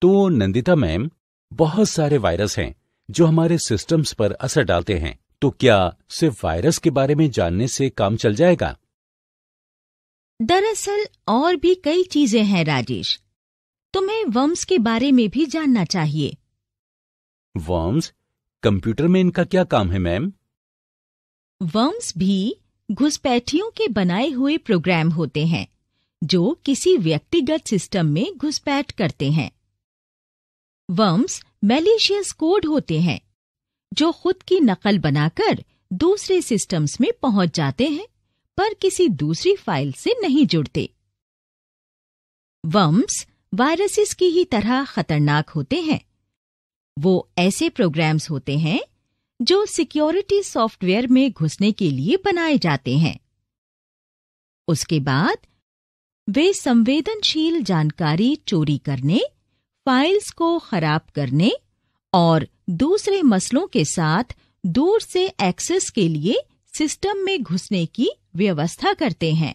तो नंदिता मैम बहुत सारे वायरस हैं जो हमारे सिस्टम्स पर असर डालते हैं तो क्या सिर्फ वायरस के बारे में जानने से काम चल जाएगा दरअसल और भी कई चीजें हैं राजेश तुम्हें वर्म्स के बारे में भी जानना चाहिए वर्म्स कंप्यूटर में इनका क्या काम है मैम वर्म्स भी घुसपैठियों के बनाए हुए प्रोग्राम होते हैं जो किसी व्यक्तिगत सिस्टम में घुसपैठ करते हैं वर्म्स मैलीशियस कोड होते हैं जो खुद की नकल बनाकर दूसरे सिस्टम्स में पहुंच जाते हैं पर किसी दूसरी फाइल से नहीं जुड़ते वर्म्स वायरसेस की ही तरह खतरनाक होते हैं वो ऐसे प्रोग्राम्स होते हैं जो सिक्योरिटी सॉफ्टवेयर में घुसने के लिए बनाए जाते हैं उसके बाद वे संवेदनशील जानकारी चोरी करने फाइल्स को खराब करने और दूसरे मसलों के साथ दूर से एक्सेस के लिए सिस्टम में घुसने की व्यवस्था करते हैं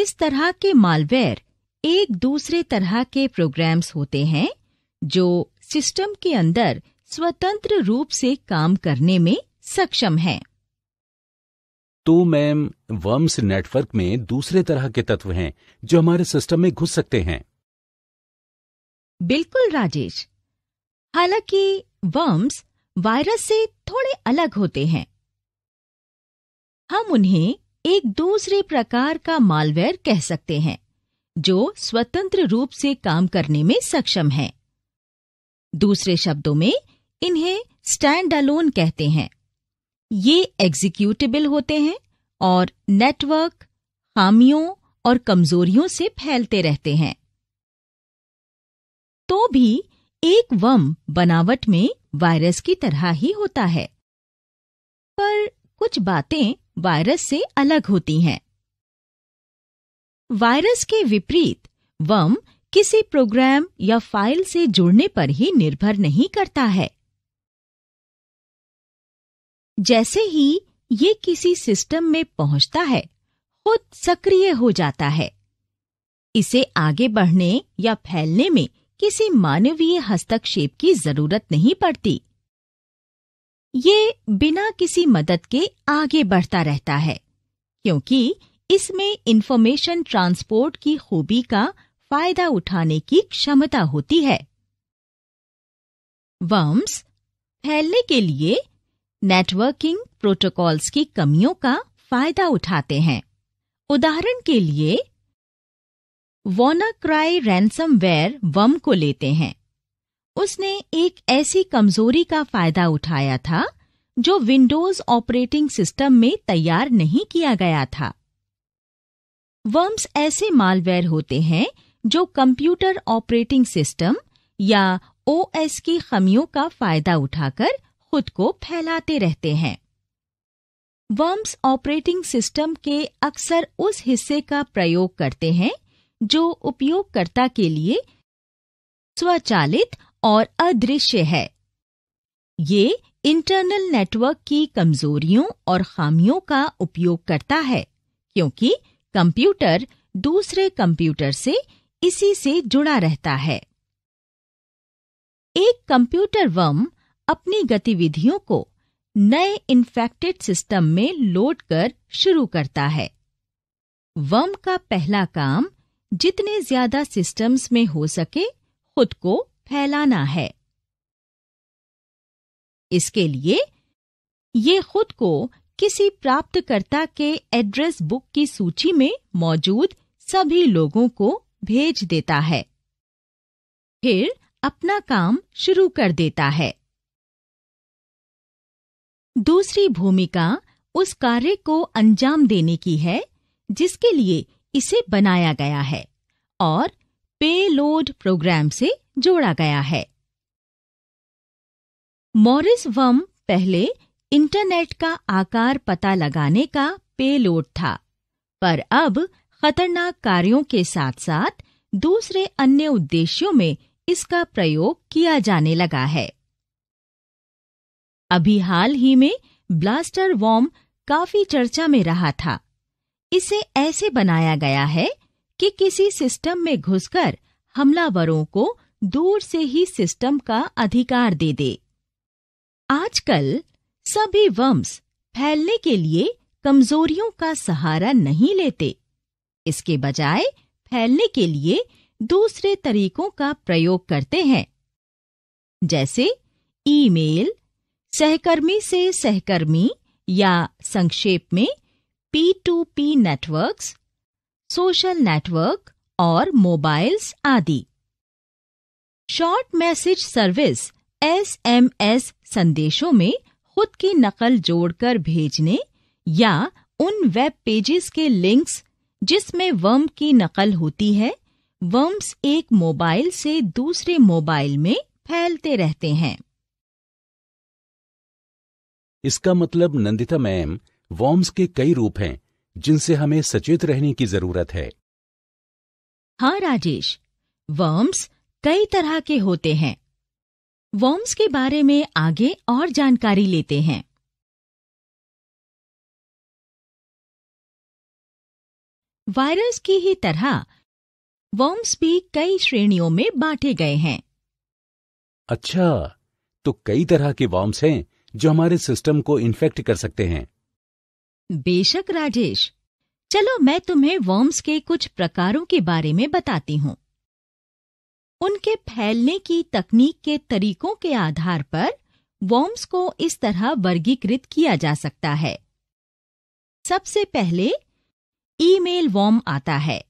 इस तरह के मालवेयर एक दूसरे तरह के प्रोग्राम्स होते हैं जो सिस्टम के अंदर स्वतंत्र रूप से काम करने में सक्षम हैं। तो मैम वर्म्स नेटवर्क में दूसरे तरह के तत्व हैं जो हमारे सिस्टम में घुस सकते हैं बिल्कुल राजेश हालांकि वर्म्स वायरस से थोड़े अलग होते हैं हम उन्हें एक दूसरे प्रकार का मालवेयर कह सकते हैं जो स्वतंत्र रूप से काम करने में सक्षम है दूसरे शब्दों में इन्हें स्टैंड अलोन कहते हैं ये एग्जीक्यूटेबल होते हैं और नेटवर्क खामियों और कमजोरियों से फैलते रहते हैं तो भी एक वम बनावट में वायरस की तरह ही होता है पर कुछ बातें वायरस से अलग होती हैं वायरस के विपरीत वम किसी प्रोग्राम या फाइल से जुड़ने पर ही निर्भर नहीं करता है जैसे ही ये किसी सिस्टम में पहुंचता है खुद सक्रिय हो जाता है इसे आगे बढ़ने या फैलने में किसी मानवीय हस्तक्षेप की जरूरत नहीं पड़ती ये बिना किसी मदद के आगे बढ़ता रहता है क्योंकि इसमें इंफॉर्मेशन ट्रांसपोर्ट की खूबी का फायदा उठाने की क्षमता होती है वर्म्स फैलने के लिए नेटवर्किंग प्रोटोकॉल्स की कमियों का फायदा उठाते हैं उदाहरण के लिए रैनसम वेयर वम को लेते हैं उसने एक ऐसी कमजोरी का फायदा उठाया था जो विंडोज ऑपरेटिंग सिस्टम में तैयार नहीं किया गया था वर्म्स ऐसे मालवेयर होते हैं जो कंप्यूटर ऑपरेटिंग सिस्टम या ओएस की खमियों का फायदा उठाकर खुद को फैलाते रहते हैं वर्म्स ऑपरेटिंग सिस्टम के अक्सर उस हिस्से का प्रयोग करते हैं जो उपयोगकर्ता के लिए स्वचालित और अदृश्य है ये इंटरनल नेटवर्क की कमजोरियों और खामियों का उपयोग करता है क्योंकि कंप्यूटर दूसरे कंप्यूटर से इसी से जुड़ा रहता है एक कंप्यूटर वर्म अपनी गतिविधियों को नए इन्फेक्टेड सिस्टम में लोड कर शुरू करता है वर्म का पहला काम जितने ज्यादा सिस्टम्स में हो सके खुद को फैलाना है इसके लिए ये खुद को किसी प्राप्तकर्ता के एड्रेस बुक की सूची में मौजूद सभी लोगों को भेज देता है फिर अपना काम शुरू कर देता है दूसरी भूमिका उस कार्य को अंजाम देने की है जिसके लिए इसे बनाया गया है और पेलोड प्रोग्राम से जोड़ा गया है मॉरिस वम पहले इंटरनेट का आकार पता लगाने का पेलोड था पर अब खतरनाक कार्यों के साथ साथ दूसरे अन्य उद्देश्यों में इसका प्रयोग किया जाने लगा है अभी हाल ही में ब्लास्टर वॉम काफी चर्चा में रहा था इसे ऐसे बनाया गया है कि किसी सिस्टम में घुसकर हमलावरों को दूर से ही सिस्टम का अधिकार दे दे आजकल सभी वम्स फैलने के लिए कमजोरियों का सहारा नहीं लेते इसके बजाय फैलने के लिए दूसरे तरीकों का प्रयोग करते हैं जैसे ईमेल, सहकर्मी से सहकर्मी या संक्षेप में P two P networks social network और मोबाइल्स आदि शॉर्ट मैसेज सर्विस एसएमएस संदेशों में खुद की नकल जोड़कर भेजने या उन वेब पेजेस के लिंक्स जिसमें वर्म की नकल होती है वर्म्स एक मोबाइल से दूसरे मोबाइल में फैलते रहते हैं इसका मतलब नंदिता मैम वर्म्स के कई रूप हैं जिनसे हमें सचेत रहने की जरूरत है हाँ राजेश वर्म्स कई तरह के होते हैं वर्म्स के बारे में आगे और जानकारी लेते हैं वायरस की ही तरह वर्म्स भी कई श्रेणियों में बांटे गए हैं अच्छा तो कई तरह के वर्म्स हैं जो हमारे सिस्टम को इन्फेक्ट कर सकते हैं बेशक राजेश चलो मैं तुम्हें वर्म्स के कुछ प्रकारों के बारे में बताती हूँ उनके फैलने की तकनीक के तरीकों के आधार पर वर्म्स को इस तरह वर्गीकृत किया जा सकता है सबसे पहले ईमेल वॉर्म आता है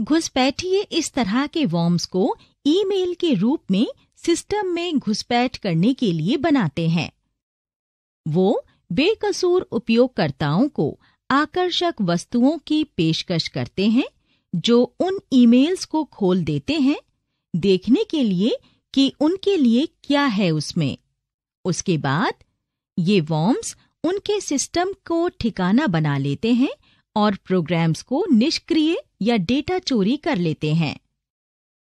घुसपैठिए इस तरह के वॉर्म्स को ईमेल के रूप में सिस्टम में घुसपैठ करने के लिए बनाते हैं वो बेकसूर उपयोगकर्ताओं को आकर्षक वस्तुओं की पेशकश करते हैं जो उन ईमेल्स को खोल देते हैं देखने के लिए कि उनके लिए क्या है उसमें उसके बाद ये वॉर्म्स उनके सिस्टम को ठिकाना बना लेते हैं और प्रोग्राम्स को निष्क्रिय या डेटा चोरी कर लेते हैं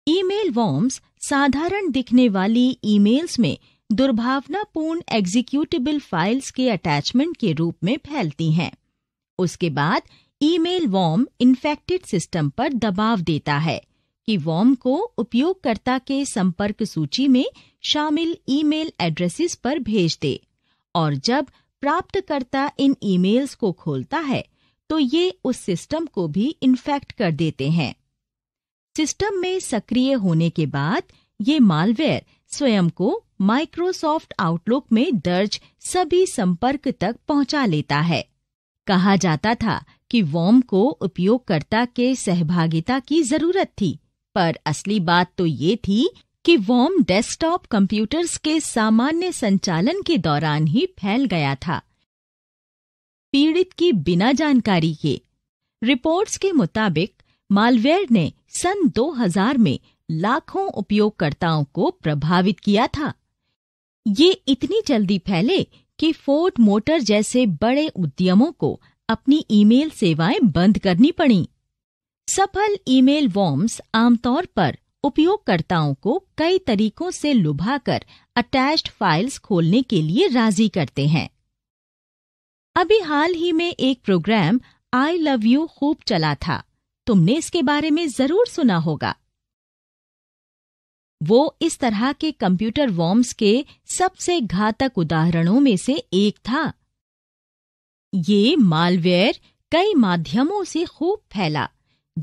ईमेल वॉर्म्स साधारण दिखने वाली ईमेल्स में दुर्भावनापूर्ण एग्जीक्यूटिबल फाइल्स के अटैचमेंट के रूप में फैलती हैं उसके बाद ईमेल वॉर्म इन्फेक्टेड सिस्टम पर दबाव देता है कि वॉर्म को उपयोगकर्ता के संपर्क सूची में शामिल ईमेल एड्रेसेस पर भेज दे और जब प्राप्तकर्ता इन ईमेल्स को खोलता है तो ये उस सिस्टम को भी इन्फेक्ट कर देते हैं सिस्टम में सक्रिय होने के बाद ये मालवेयर स्वयं को माइक्रोसॉफ्ट आउटलुक में दर्ज सभी संपर्क तक पहुंचा लेता है कहा जाता था कि वॉम को उपयोगकर्ता के सहभागिता की जरूरत थी पर असली बात तो ये थी कि वॉम डेस्कटॉप कंप्यूटर्स के सामान्य संचालन के दौरान ही फैल गया था पीड़ित की बिना जानकारी के रिपोर्ट्स के मुताबिक मालवेयर ने सन 2000 में लाखों उपयोगकर्ताओं को प्रभावित किया था ये इतनी जल्दी फैले कि फोर्ट मोटर जैसे बड़े उद्यमों को अपनी ईमेल सेवाएं बंद करनी पड़ी सफल ईमेल वॉर्म्स आमतौर पर उपयोगकर्ताओं को कई तरीकों से लुभाकर अटैच्ड फाइल्स खोलने के लिए राजी करते हैं अभी हाल ही में एक प्रोग्राम आई लव यू खूब चला था तुमने इसके बारे में जरूर सुना होगा वो इस तरह के कंप्यूटर वॉर्म्स के सबसे घातक उदाहरणों में से एक था ये मालवेयर कई माध्यमों से खूब फैला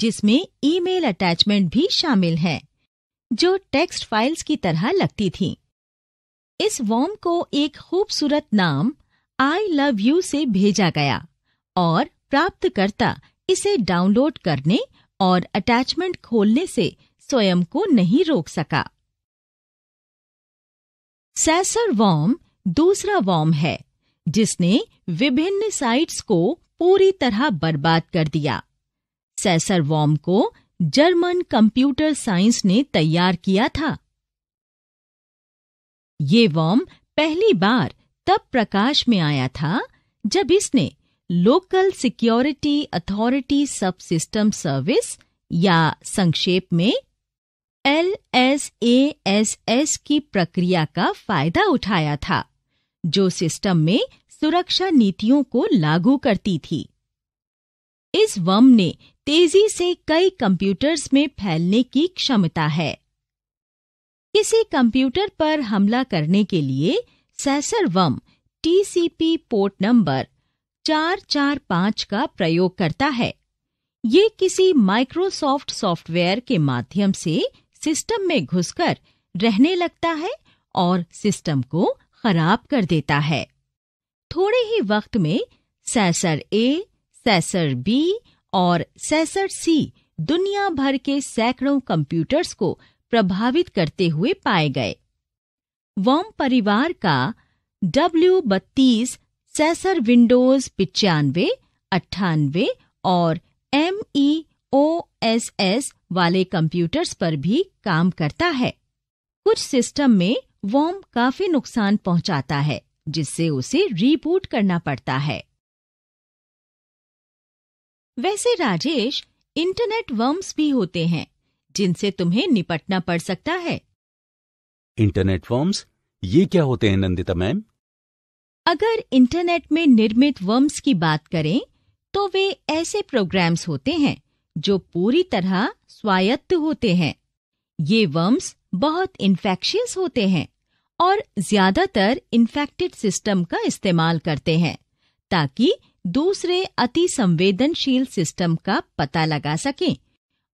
जिसमें ईमेल अटैचमेंट भी शामिल हैं, जो टेक्स्ट फाइल्स की तरह लगती थी इस वॉर्म को एक खूबसूरत नाम आई लव यू से भेजा गया और प्राप्तकर्ता इसे डाउनलोड करने और अटैचमेंट खोलने से स्वयं को नहीं रोक सका सैसर वॉम दूसरा वॉम है जिसने विभिन्न साइट्स को पूरी तरह बर्बाद कर दिया सैसर वॉम को जर्मन कंप्यूटर साइंस ने तैयार किया था ये वॉम पहली बार तब प्रकाश में आया था जब इसने local security authority subsystem service या संक्षेप में L S A S S की प्रक्रिया का फायदा उठाया था जो सिस्टम में सुरक्षा नीतियों को लागू करती थी इस वम ने तेजी से कई कंप्यूटर्स में फैलने की क्षमता है किसी कंप्यूटर पर हमला करने के लिए सैसर वम टीसीपी पोर्ट नंबर 445 का प्रयोग करता है ये किसी माइक्रोसॉफ्ट सॉफ्टवेयर के माध्यम से सिस्टम में घुसकर रहने लगता है और सिस्टम को खराब कर देता है थोड़े ही वक्त में सैसर ए सैसर बी और सैसर सी दुनिया भर के सैकड़ों कंप्यूटर्स को प्रभावित करते हुए पाए गए वॉम परिवार का डब्ल्यू बत्तीस सैसर विंडोज पिचानवे अट्ठानवे और M E O S S वाले कंप्यूटर्स पर भी काम करता है कुछ सिस्टम में वॉम काफी नुकसान पहुंचाता है जिससे उसे रीबूट करना पड़ता है वैसे राजेश इंटरनेट वर्म्स भी होते हैं जिनसे तुम्हें निपटना पड़ सकता है इंटरनेट वर्म्स ये क्या होते हैं नंदिता मैम अगर इंटरनेट में निर्मित वर्म्स की बात करें तो वे ऐसे प्रोग्राम्स होते हैं जो पूरी तरह स्वायत्त होते हैं ये वर्म्स बहुत इन्फेक्शियस होते हैं और ज्यादातर इन्फेक्टेड सिस्टम का इस्तेमाल करते हैं ताकि दूसरे अति संवेदनशील सिस्टम का पता लगा सकें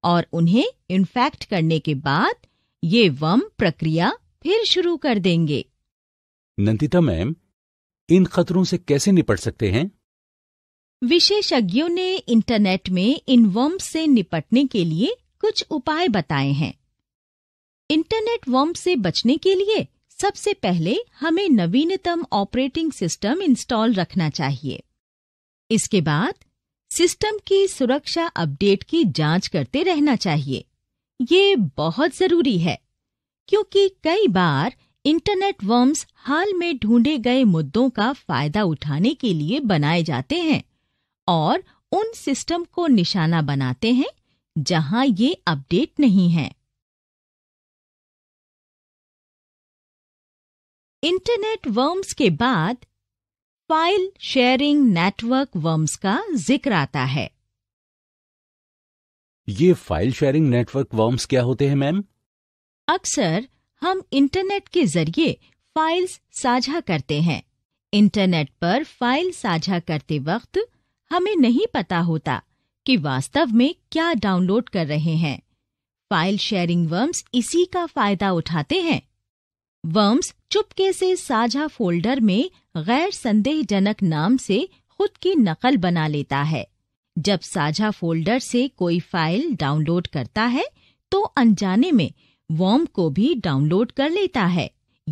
और उन्हें इन्फेक्ट करने के बाद ये वम प्रक्रिया फिर शुरू कर देंगे नंदिता मैम इन खतरों से कैसे निपट सकते हैं विशेषज्ञों ने इंटरनेट में इन वर्म्स से निपटने के लिए कुछ उपाय बताए हैं इंटरनेट वर्म से बचने के लिए सबसे पहले हमें नवीनतम ऑपरेटिंग सिस्टम इंस्टॉल रखना चाहिए इसके बाद सिस्टम की सुरक्षा अपडेट की जांच करते रहना चाहिए ये बहुत जरूरी है क्योंकि कई बार इंटरनेट वर्म्स हाल में ढूंढे गए मुद्दों का फायदा उठाने के लिए बनाए जाते हैं और उन सिस्टम को निशाना बनाते हैं जहां ये अपडेट नहीं है इंटरनेट वर्म्स के बाद फाइल शेयरिंग नेटवर्क वर्म्स का जिक्र आता है ये फाइल शेयरिंग नेटवर्क वर्म्स क्या होते हैं मैम अक्सर हम इंटरनेट के जरिए फाइल्स साझा करते हैं इंटरनेट पर फाइल साझा करते वक्त हमें नहीं पता होता कि वास्तव में क्या डाउनलोड कर रहे हैं फाइल शेयरिंग वर्म्स इसी का फायदा उठाते हैं वर्म्स चुपके से साझा फोल्डर में गैर संदेहजनक नाम से खुद की नकल बना लेता है जब साझा फोल्डर से कोई फाइल डाउनलोड करता है तो अनजाने में वर्म को भी डाउनलोड कर लेता है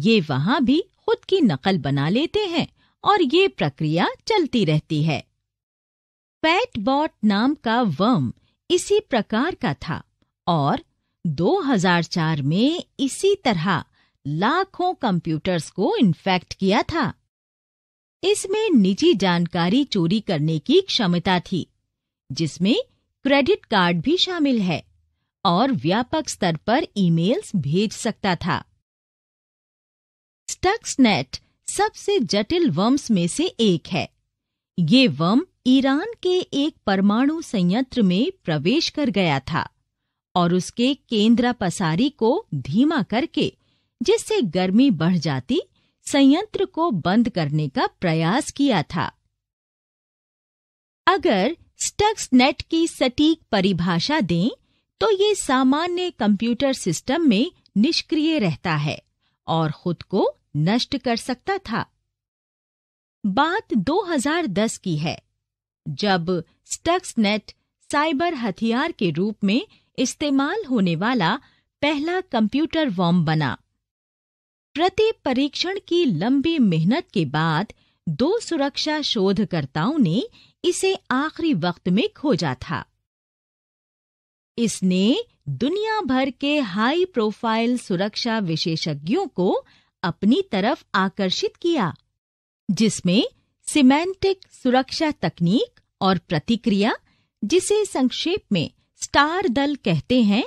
ये वहाँ भी खुद की नकल बना लेते हैं और ये प्रक्रिया चलती रहती है पैट बॉट नाम का वर्म इसी प्रकार का था और 2004 में इसी तरह लाखों कंप्यूटर्स को इन्फेक्ट किया था इसमें निजी जानकारी चोरी करने की क्षमता थी जिसमें क्रेडिट कार्ड भी शामिल है और व्यापक स्तर पर ईमेल्स भेज सकता था स्टक्सनेट सबसे जटिल वर्म्स में से एक है ये वर्म ईरान के एक परमाणु संयंत्र में प्रवेश कर गया था और उसके केंद्र पसारी को धीमा करके जिससे गर्मी बढ़ जाती संयंत्र को बंद करने का प्रयास किया था अगर स्टक्स नेट की सटीक परिभाषा दें तो ये सामान्य कंप्यूटर सिस्टम में निष्क्रिय रहता है और खुद को नष्ट कर सकता था बात 2010 की है जब स्टक्सनेट साइबर हथियार के रूप में इस्तेमाल होने वाला पहला कंप्यूटर वॉम बना प्रति परीक्षण की लंबी मेहनत के बाद दो सुरक्षा शोधकर्ताओं ने इसे आखिरी वक्त में खोजा था इसने दुनिया भर के हाई प्रोफाइल सुरक्षा विशेषज्ञों को अपनी तरफ आकर्षित किया जिसमें सिमेंटिक सुरक्षा तकनीक और प्रतिक्रिया जिसे संक्षेप में स्टार दल कहते हैं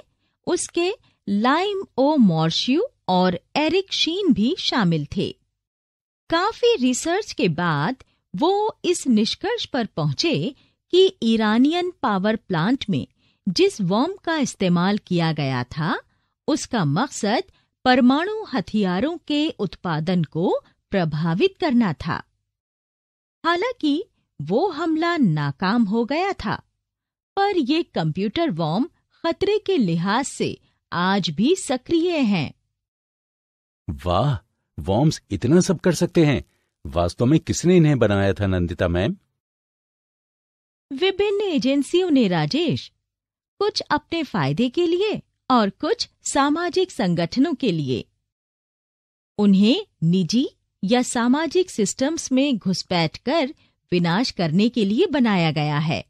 उसके लाइम ओ मॉर्श्यू और एरिक शीन भी शामिल थे काफी रिसर्च के बाद वो इस निष्कर्ष पर पहुंचे कि ईरानियन पावर प्लांट में जिस वॉम का इस्तेमाल किया गया था उसका मकसद परमाणु हथियारों के उत्पादन को प्रभावित करना था हालांकि वो हमला नाकाम हो गया था पर ये कंप्यूटर वॉर्म खतरे के लिहाज से आज भी सक्रिय हैं। वाह वॉर्म्स इतना सब कर सकते हैं वास्तव में किसने इन्हें बनाया था नंदिता मैम विभिन्न एजेंसियों ने राजेश कुछ अपने फायदे के लिए और कुछ सामाजिक संगठनों के लिए उन्हें निजी या सामाजिक सिस्टम्स में घुसपैठ कर विनाश करने के लिए बनाया गया है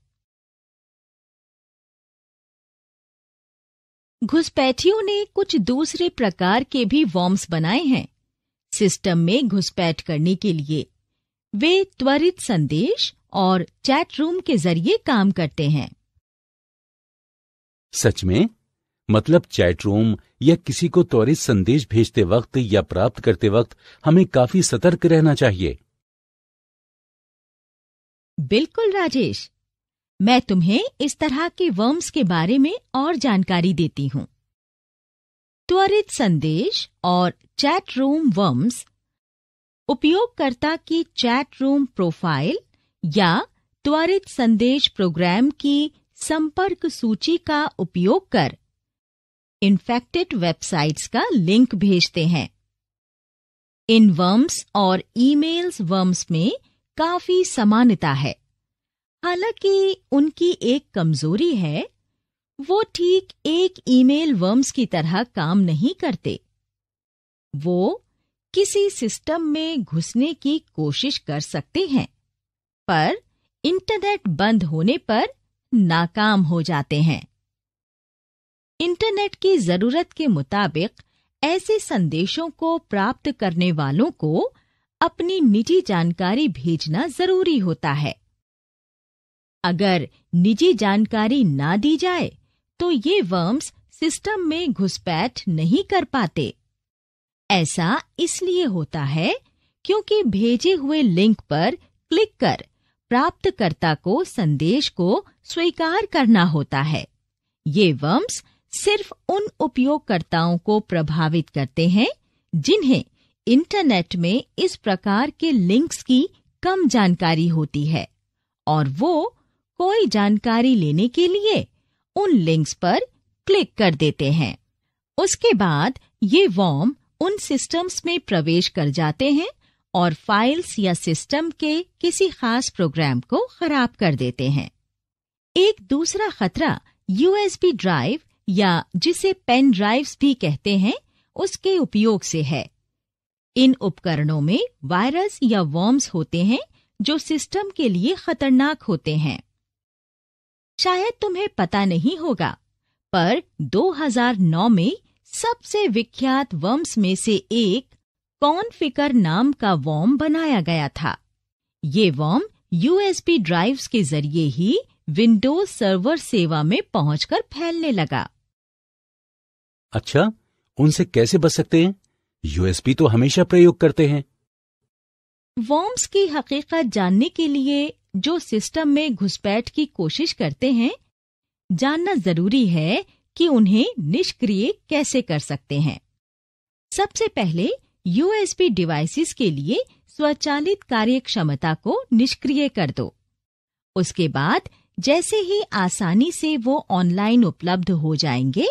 घुसपैठियों ने कुछ दूसरे प्रकार के भी वॉर्म्स बनाए हैं सिस्टम में घुसपैठ करने के लिए वे त्वरित संदेश और चैट रूम के जरिए काम करते हैं सच में मतलब चैट रूम या किसी को त्वरित संदेश भेजते वक्त या प्राप्त करते वक्त हमें काफी सतर्क रहना चाहिए बिल्कुल राजेश मैं तुम्हें इस तरह के वर्म्स के बारे में और जानकारी देती हूँ त्वरित संदेश और चैट रूम वर्म्स उपयोगकर्ता की चैट रूम प्रोफाइल या त्वरित संदेश प्रोग्राम की संपर्क सूची का उपयोग कर इन्फेक्टेड वेबसाइट्स का लिंक भेजते हैं इन वर्म्स और ईमेल्स वर्म्स में काफी समानता है हालांकि उनकी एक कमजोरी है वो ठीक एक ईमेल वर्म्स की तरह काम नहीं करते वो किसी सिस्टम में घुसने की कोशिश कर सकते हैं पर इंटरनेट बंद होने पर नाकाम हो जाते हैं इंटरनेट की जरूरत के मुताबिक ऐसे संदेशों को प्राप्त करने वालों को अपनी निजी जानकारी भेजना जरूरी होता है अगर निजी जानकारी ना दी जाए तो ये वर्म्स सिस्टम में घुसपैठ नहीं कर पाते ऐसा इसलिए होता है क्योंकि भेजे हुए लिंक पर क्लिक कर प्राप्तकर्ता को संदेश को स्वीकार करना होता है ये वर्म्स सिर्फ उन उपयोगकर्ताओं को प्रभावित करते हैं जिन्हें इंटरनेट में इस प्रकार के लिंक्स की कम जानकारी होती है और वो कोई जानकारी लेने के लिए उन लिंक्स पर क्लिक कर देते हैं उसके बाद ये वॉर्म उन सिस्टम्स में प्रवेश कर जाते हैं और फाइल्स या सिस्टम के किसी खास प्रोग्राम को खराब कर देते हैं एक दूसरा खतरा यूएसबी ड्राइव या जिसे पेन ड्राइव्स भी कहते हैं उसके उपयोग से है इन उपकरणों में वायरस या वॉर्म्स होते हैं जो सिस्टम के लिए खतरनाक होते हैं शायद तुम्हें पता नहीं होगा पर 2009 में सबसे विख्यात वर्म्स में से एक कॉनफिकर नाम का वॉर्म बनाया गया था ये वॉर्म यूएसबी ड्राइव्स के जरिए ही विंडोज सर्वर सेवा में पहुंचकर फैलने लगा अच्छा उनसे कैसे बच सकते हैं यूएसपी तो हमेशा प्रयोग करते हैं वॉर्म्स की हकीकत जानने के लिए जो सिस्टम में घुसपैठ की कोशिश करते हैं जानना जरूरी है कि उन्हें निष्क्रिय कैसे कर सकते हैं सबसे पहले यूएसपी डिवाइसेस के लिए स्वचालित कार्यक्षमता को निष्क्रिय कर दो उसके बाद जैसे ही आसानी से वो ऑनलाइन उपलब्ध हो जाएंगे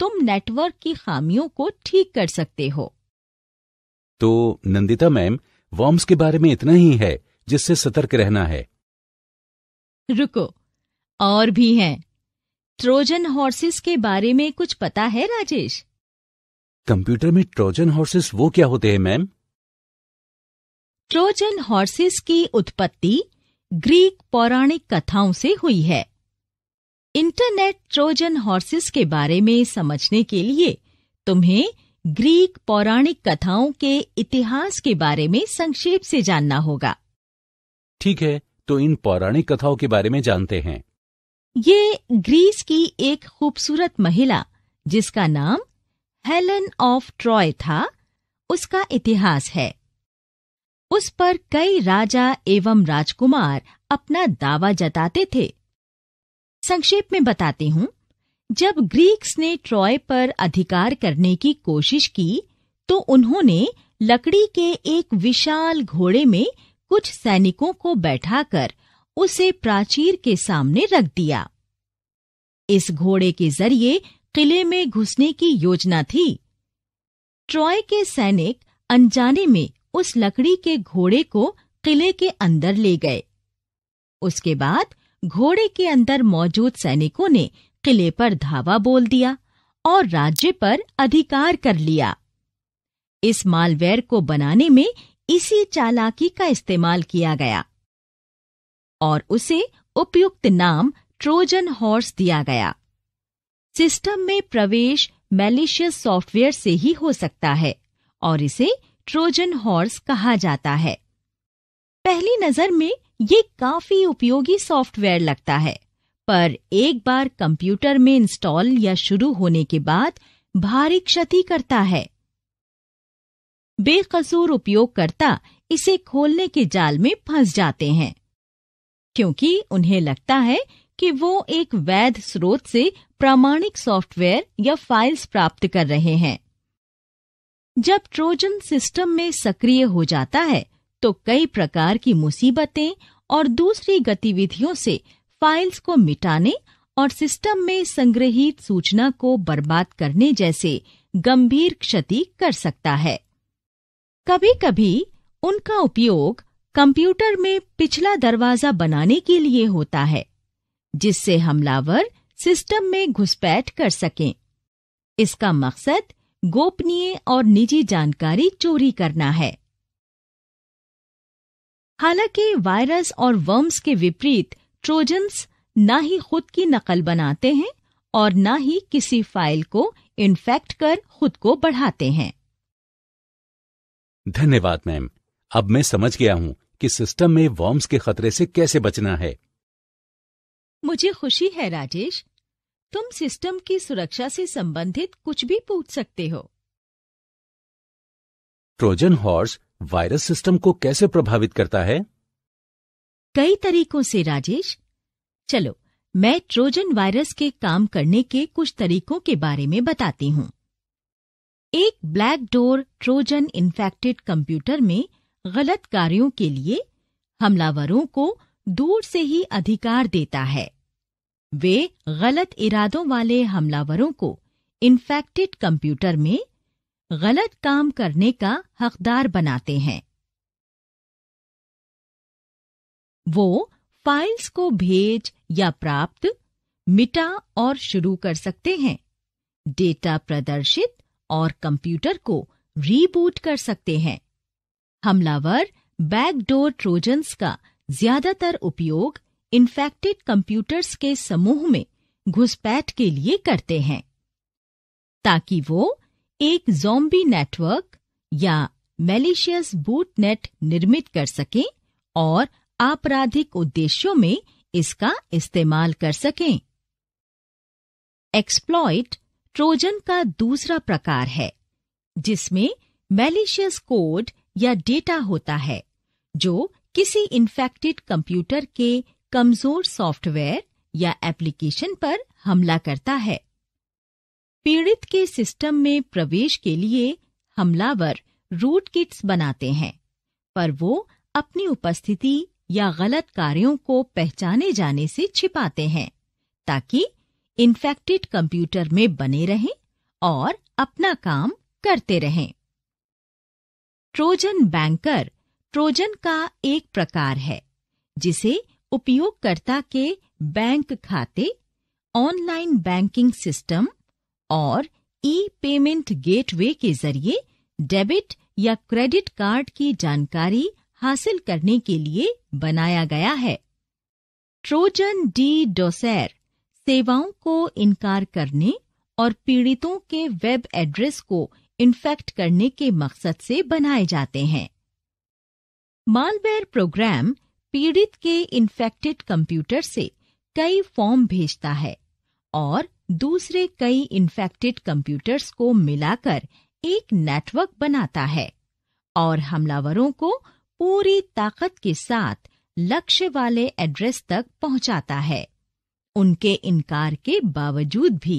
तुम नेटवर्क की खामियों को ठीक कर सकते हो तो नंदिता मैम वॉर्म्स के बारे में इतना ही है जिससे सतर्क रहना है रुको और भी हैं ट्रोजन हॉर्सेस के बारे में कुछ पता है राजेश कंप्यूटर में ट्रोजन हॉर्सेस वो क्या होते हैं मैम ट्रोजन हॉर्सेस की उत्पत्ति ग्रीक पौराणिक कथाओं से हुई है इंटरनेट ट्रोजन हॉर्सेस के बारे में समझने के लिए तुम्हें ग्रीक पौराणिक कथाओं के इतिहास के बारे में संक्षेप से जानना होगा ठीक है तो इन पौराणिक कथाओं के बारे में जानते हैं ये ग्रीस की एक खूबसूरत महिला जिसका नाम हेलन ऑफ ट्रॉय था उसका इतिहास है उस पर कई राजा एवं राजकुमार अपना दावा जताते थे संक्षेप में बताती हूँ जब ग्रीक्स ने ट्रॉय पर अधिकार करने की कोशिश की तो उन्होंने लकड़ी के एक विशाल घोड़े में कुछ सैनिकों को बैठाकर उसे प्राचीर के सामने रख दिया इस घोड़े के जरिए किले में घुसने की योजना थी ट्रॉय के सैनिक अनजाने में उस लकड़ी के घोड़े को किले के अंदर ले गए उसके बाद घोड़े के अंदर मौजूद सैनिकों ने किले पर धावा बोल दिया और राज्य पर अधिकार कर लिया इस मालवेयर को बनाने में इसी चालाकी का इस्तेमाल किया गया और उसे उपयुक्त नाम ट्रोजन हॉर्स दिया गया सिस्टम में प्रवेश मैलिशियस सॉफ्टवेयर से ही हो सकता है और इसे ट्रोजन हॉर्स कहा जाता है पहली नजर में ये काफी उपयोगी सॉफ्टवेयर लगता है पर एक बार कंप्यूटर में इंस्टॉल या शुरू होने के बाद भारी क्षति करता है बेकसूर उपयोगकर्ता इसे खोलने के जाल में फंस जाते हैं क्योंकि उन्हें लगता है कि वो एक वैध स्रोत से प्रामाणिक सॉफ्टवेयर या फाइल्स प्राप्त कर रहे हैं जब ट्रोजन सिस्टम में सक्रिय हो जाता है तो कई प्रकार की मुसीबतें और दूसरी गतिविधियों से फाइल्स को मिटाने और सिस्टम में संग्रहित सूचना को बर्बाद करने जैसे गंभीर क्षति कर सकता है कभी-कभी उनका उपयोग कंप्यूटर में पिछला दरवाजा बनाने के लिए होता है जिससे हमलावर सिस्टम में घुसपैठ कर सकें इसका मकसद गोपनीय और निजी जानकारी चोरी करना है हालांकि वायरस और वर्म्स के विपरीत ट्रोजन्स ना ही खुद की नकल बनाते हैं और ना ही किसी फाइल को इन्फेक्ट कर खुद को बढ़ाते हैं धन्यवाद मैम अब मैं समझ गया हूँ कि सिस्टम में वर्म्स के खतरे से कैसे बचना है मुझे खुशी है राजेश तुम सिस्टम की सुरक्षा से संबंधित कुछ भी पूछ सकते हो ट्रोजन हॉर्स वायरस सिस्टम को कैसे प्रभावित करता है कई तरीकों से राजेश चलो मैं ट्रोजन वायरस के काम करने के कुछ तरीकों के बारे में बताती हूँ एक black door Trojan infected computer में गलत कार्यों के लिए हमलावरों को दूर से ही अधिकार देता है वे गलत इरादों वाले हमलावरों को इन्फेक्टेड कंप्यूटर में गलत काम करने का हकदार बनाते हैं वो फाइल्स को भेज या प्राप्त मिटा और शुरू कर सकते हैं डेटा प्रदर्शित और कंप्यूटर को रीबूट कर सकते हैं हमलावर बैकडोर ट्रोजन्स का ज्यादातर उपयोग इन्फेक्टेड कंप्यूटर्स के समूह में घुसपैठ के लिए करते हैं ताकि वो एक जोम्बी नेटवर्क या मेलिशियस बूट नेट निर्मित कर सकें और आपराधिक उद्देश्यों में इसका इस्तेमाल कर सकें एक्सप्लॉइट ट्रोजन का दूसरा प्रकार है जिसमें मेलिशियस कोड या डेटा होता है जो किसी इन्फेक्टेड कंप्यूटर के कमजोर सॉफ्टवेयर या एप्लीकेशन पर हमला करता है पीड़ित के सिस्टम में प्रवेश के लिए हमलावर रूट किट्स बनाते हैं पर वो अपनी उपस्थिति या गलत कार्यों को पहचाने जाने से छिपाते हैं ताकि इन्फेक्टेड कंप्यूटर में बने रहें और अपना काम करते रहें ट्रोजन बैंकर ट्रोजन का एक प्रकार है जिसे उपयोगकर्ता के बैंक खाते ऑनलाइन बैंकिंग सिस्टम और ई पेमेंट गेटवे के जरिए डेबिट या क्रेडिट कार्ड की जानकारी हासिल करने के लिए बनाया गया है ट्रोजन डी डोसेर सेवाओं को इनकार करने और पीड़ितों के वेब एड्रेस को इन्फेक्ट करने के मकसद से बनाए जाते हैं मालवेयर प्रोग्राम पीड़ित के इन्फेक्टेड कंप्यूटर से कई फॉर्म भेजता है और दूसरे कई इन्फेक्टेड कंप्यूटर्स को मिलाकर एक नेटवर्क बनाता है और हमलावरों को पूरी ताकत के साथ लक्ष्य वाले एड्रेस तक पहुंचाता है उनके इनकार के बावजूद भी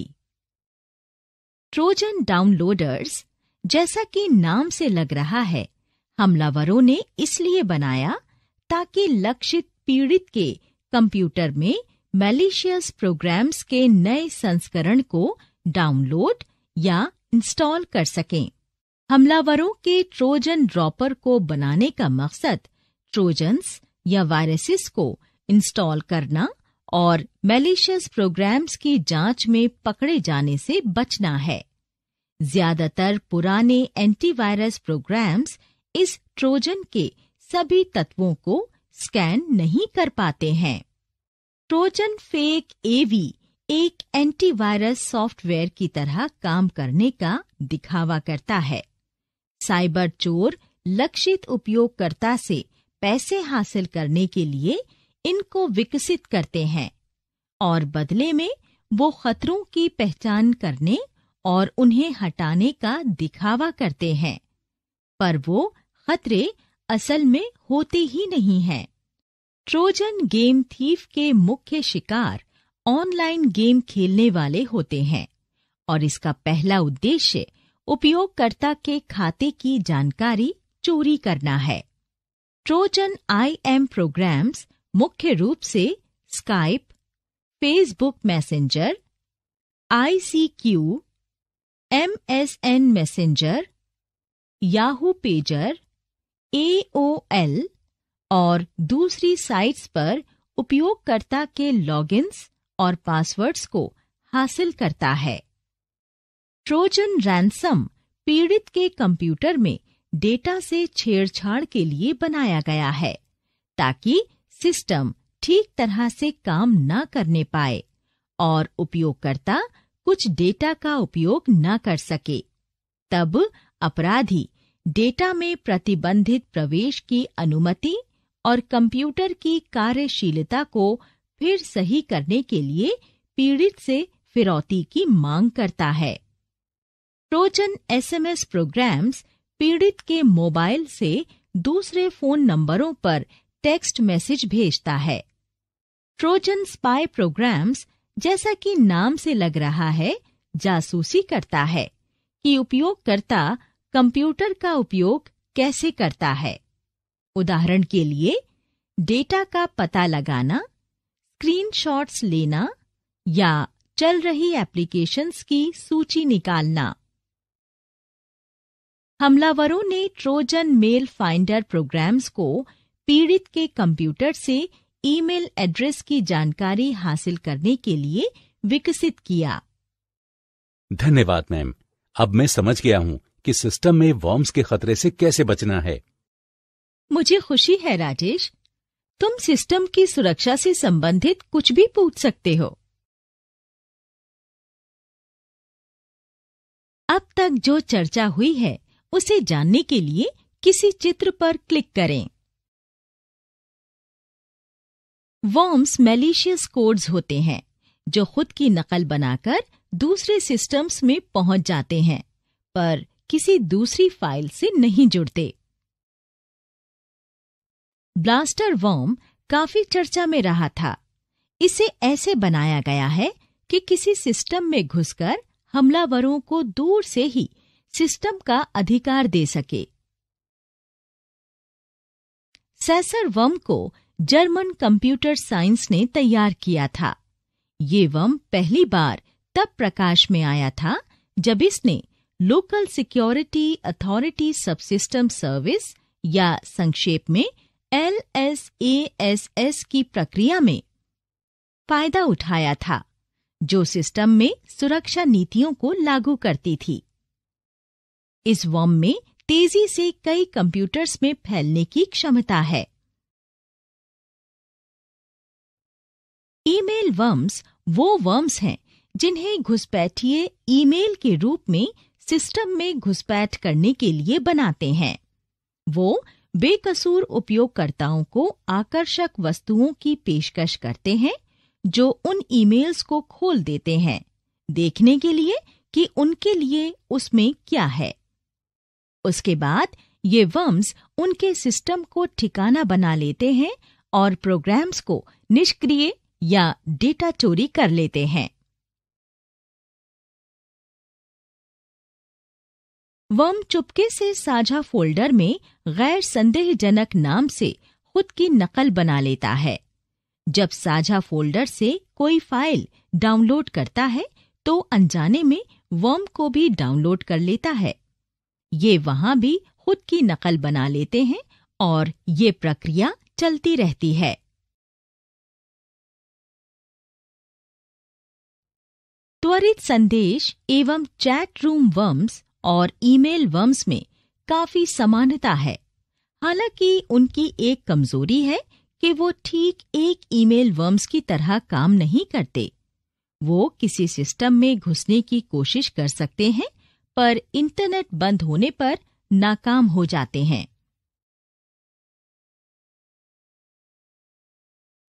ट्रोजन डाउनलोडर्स जैसा कि नाम से लग रहा है हमलावरों ने इसलिए बनाया ताकि लक्षित पीड़ित के कंप्यूटर में मैलिशियस प्रोग्राम्स के नए संस्करण को डाउनलोड या इंस्टॉल कर सकें हमलावरों के ट्रोजन ड्रॉपर को बनाने का मकसद ट्रोजन्स या वायरसेस को इंस्टॉल करना और मैलिशियस प्रोग्राम्स की जांच में पकड़े जाने से बचना है ज्यादातर पुराने एंटीवायरस प्रोग्राम्स इस ट्रोजन के सभी तत्वों को स्कैन नहीं कर पाते हैं ट्रोजन फेक एवी एक एंटीवायरस सॉफ्टवेयर की तरह काम करने का दिखावा करता है साइबर चोर लक्षित उपयोगकर्ता से पैसे हासिल करने के लिए इनको विकसित करते हैं और बदले में वो खतरों की पहचान करने और उन्हें हटाने का दिखावा करते हैं पर वो खतरे असल में होते ही नहीं हैं। ट्रोजन गेम थीफ के मुख्य शिकार ऑनलाइन गेम खेलने वाले होते हैं और इसका पहला उद्देश्य उपयोगकर्ता के खाते की जानकारी चोरी करना है ट्रोजन आईएम प्रोग्राम्स मुख्य रूप से Skype Facebook Messenger ICQ MSN Messenger Yahoo pager AOL और दूसरी साइट्स पर उपयोगकर्ता के लॉगिन्स और पासवर्ड्स को हासिल करता है ट्रोजन रैंसम पीड़ित के कंप्यूटर में डेटा से छेड़छाड़ के लिए बनाया गया है ताकि सिस्टम ठीक तरह से काम न करने पाए और उपयोगकर्ता कुछ डेटा का उपयोग न कर सके तब अपराधी डेटा में प्रतिबंधित प्रवेश की अनुमति और कंप्यूटर की कार्यशीलता को फिर सही करने के लिए पीड़ित से फिरौती की मांग करता है ट्रोजन एसएमएस प्रोग्राम्स पीड़ित के मोबाइल से दूसरे फोन नंबरों पर टेक्स्ट मैसेज भेजता है ट्रोजन स्पाई प्रोग्राम्स जैसा कि नाम से लग रहा है जासूसी करता है कि उपयोगकर्ता कंप्यूटर का उपयोग कैसे करता है उदाहरण के लिए डेटा का पता लगाना स्क्रीनशॉट्स लेना या चल रही एप्लीकेशंस की सूची निकालना हमलावरों ने ट्रोजन मेल फाइंडर प्रोग्राम्स को पीड़ित के कंप्यूटर से ईमेल एड्रेस की जानकारी हासिल करने के लिए विकसित किया धन्यवाद मैम अब मैं समझ गया हूँ कि सिस्टम में वॉर्म्स के खतरे से कैसे बचना है मुझे खुशी है राजेश तुम सिस्टम की सुरक्षा से संबंधित कुछ भी पूछ सकते हो अब तक जो चर्चा हुई है उसे जानने के लिए किसी चित्र पर क्लिक करें वॉम्स मेलिशियस कोड्स होते हैं जो खुद की नकल बनाकर दूसरे सिस्टम्स में पहुंच जाते हैं पर किसी दूसरी फाइल से नहीं जुड़ते ब्लास्टर वॉम काफी चर्चा में रहा था इसे ऐसे बनाया गया है कि किसी सिस्टम में घुसकर हमलावरों को दूर से ही सिस्टम का अधिकार दे सके सैसर वम को जर्मन कंप्यूटर साइंस ने तैयार किया था ये वम पहली बार तब प्रकाश में आया था जब इसने local security authority subsystem service या संक्षेप में L S A S S की प्रक्रिया में फायदा उठाया था जो सिस्टम में सुरक्षा नीतियों को लागू करती थी इस वॉम में तेजी से कई कंप्यूटर्स में फैलने की क्षमता है ईमेल वर्म्स वो वर्म्स हैं जिन्हें घुसपैठिए ईमेल के रूप में सिस्टम में घुसपैठ करने के लिए बनाते हैं वो बेकसूर उपयोगकर्ताओं को आकर्षक वस्तुओं की पेशकश करते हैं जो उन ईमेल्स को खोल देते हैं देखने के लिए कि उनके लिए उसमें क्या है उसके बाद ये वर्म्स उनके सिस्टम को ठिकाना बना लेते हैं और प्रोग्राम्स को निष्क्रिय या डेटा चोरी कर लेते हैं वर्म चुपके से साझा फोल्डर में गैर संदेहजनक नाम से खुद की नकल बना लेता है जब साझा फोल्डर से कोई फाइल डाउनलोड करता है तो अनजाने में वर्म को भी डाउनलोड कर लेता है ये वहां भी खुद की नकल बना लेते हैं और ये प्रक्रिया चलती रहती है त्वरित संदेश एवं चैट रूम वर्म्स और ईमेल वर्म्स में काफी समानता है हालांकि उनकी एक कमजोरी है कि वो ठीक एक ईमेल वर्म्स की तरह काम नहीं करते वो किसी सिस्टम में घुसने की कोशिश कर सकते हैं पर इंटरनेट बंद होने पर नाकाम हो जाते हैं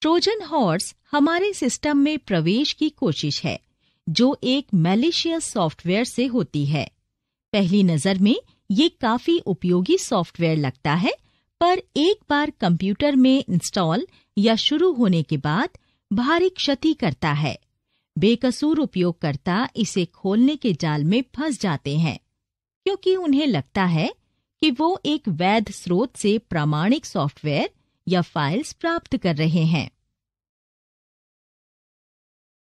ट्रोजन हॉर्स हमारे सिस्टम में प्रवेश की कोशिश है जो एक मैलिशियस सॉफ्टवेयर से होती है पहली नजर में ये काफी उपयोगी सॉफ्टवेयर लगता है पर एक बार कंप्यूटर में इंस्टॉल या शुरू होने के बाद भारी क्षति करता है बेकसूर उपयोगकर्ता इसे खोलने के जाल में फंस जाते हैं क्योंकि उन्हें लगता है कि वो एक वैध स्रोत से प्रामाणिक सॉफ्टवेयर या फाइल्स प्राप्त कर रहे हैं